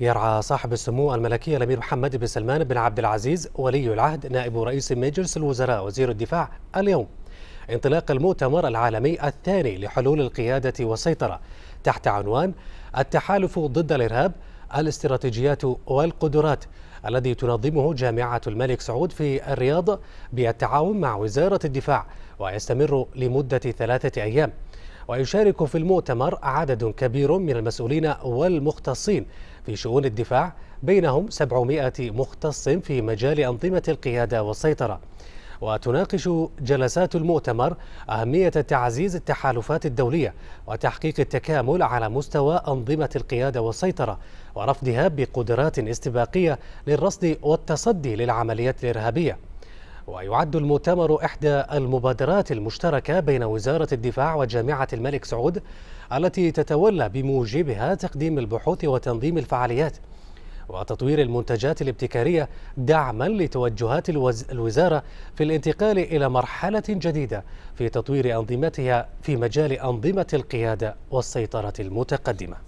يرعى صاحب السمو الملكي الامير محمد بن سلمان بن عبد العزيز ولي العهد نائب رئيس مجلس الوزراء وزير الدفاع اليوم انطلاق المؤتمر العالمي الثاني لحلول القياده والسيطره تحت عنوان التحالف ضد الارهاب الاستراتيجيات والقدرات الذي تنظمه جامعة الملك سعود في الرياض بالتعاون مع وزارة الدفاع ويستمر لمدة ثلاثة أيام ويشارك في المؤتمر عدد كبير من المسؤولين والمختصين في شؤون الدفاع بينهم 700 مختص في مجال أنظمة القيادة والسيطرة وتناقش جلسات المؤتمر أهمية تعزيز التحالفات الدولية وتحقيق التكامل على مستوى أنظمة القيادة والسيطرة ورفضها بقدرات استباقية للرصد والتصدي للعمليات الإرهابية ويعد المؤتمر إحدى المبادرات المشتركة بين وزارة الدفاع وجامعة الملك سعود التي تتولى بموجبها تقديم البحوث وتنظيم الفعاليات وتطوير المنتجات الابتكارية دعما لتوجهات الوزارة في الانتقال إلى مرحلة جديدة في تطوير أنظمتها في مجال أنظمة القيادة والسيطرة المتقدمة